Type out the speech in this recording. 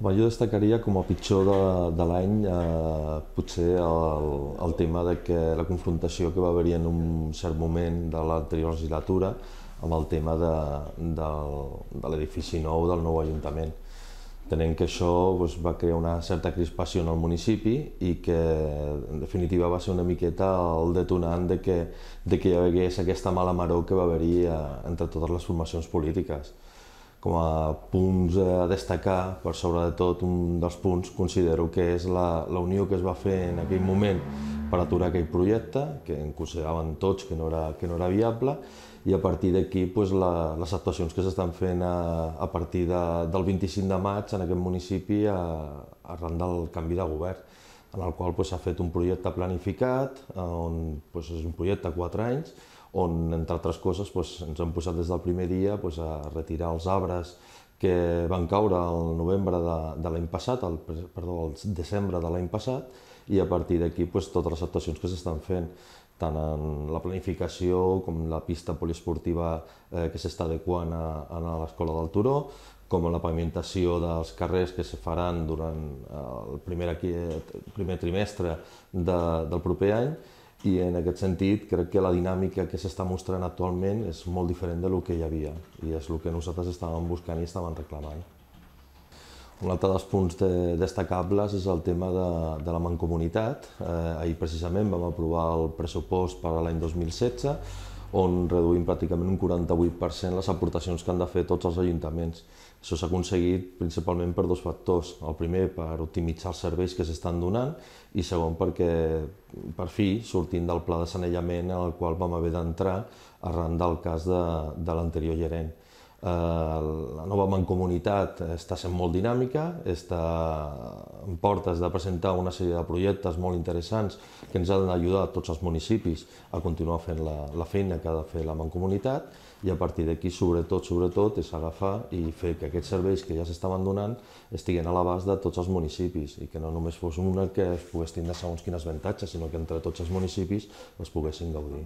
Home, jo destacaria com a pitjor de, de l'any eh, potser el, el tema de que la confrontació que va haver-hi en un cert moment de l'anterior legislatura amb el tema de, de, de l'edifici nou del nou Ajuntament. Tenent que això doncs, va crear una certa crispació en el municipi i que en definitiva va ser una miqueta el detonant de que, de que hi hagués aquesta mala maró que va haver-hi eh, entre totes les formacions polítiques com a punts a destacar, per sobre de tot un dels punts considero que és la, la unió que es va fer en aquell moment per aturar aquell projecte, que en consideraven tots que no era, que no era viable, i a partir d'aquí doncs, la, les actuacions que s'estan fent a, a partir de, del 25 de maig en aquest municipi a, arran del canvi de govern, en el qual s'ha doncs, fet un projecte planificat, on doncs, és un projecte de 4 anys, on, entre altres coses, doncs, ens han posat des del primer dia doncs, a retirar els arbres que van caure el novembre de, de l'any passat, el, perdó, el desembre de l'any passat, i a partir d'aquí doncs, totes les actuacions que s'estan fent tant en la planificació com la pista poliesportiva eh, que s'està adequant a, a l'escola del Turó, com la pavimentació dels carrers que se faran durant eh, el primer, aquí, el eh, primer trimestre de, del proper any, i en aquest sentit, crec que la dinàmica que s'està mostrant actualment és molt diferent del que hi havia i és el que nosaltres estàvem buscant i estàvem reclamant. Un altre dels punts de, destacables és el tema de, de la mancomunitat. Eh, ahir precisament vam aprovar el pressupost per a l'any 2016 on reduïm pràcticament un 48% les aportacions que han de fer tots els ajuntaments. Això s'ha aconseguit principalment per dos factors. El primer, per optimitzar els serveis que s'estan donant i segon, perquè per fi sortim del pla de sanejament en el qual vam haver d'entrar arran del cas de, de l'anterior gerent. Eh, la nova mancomunitat està sent molt dinàmica, està en portes de presentar una sèrie de projectes molt interessants que ens han d'ajudar a tots els municipis a continuar fent la, la feina que ha de fer la mancomunitat i a partir d'aquí, sobretot, sobretot, és agafar i fer que aquests serveis que ja s'estaven donant estiguen a l'abast de tots els municipis i que no només fos una que es pogués tindre segons quines avantatges, sinó que entre tots els municipis els poguessin gaudir.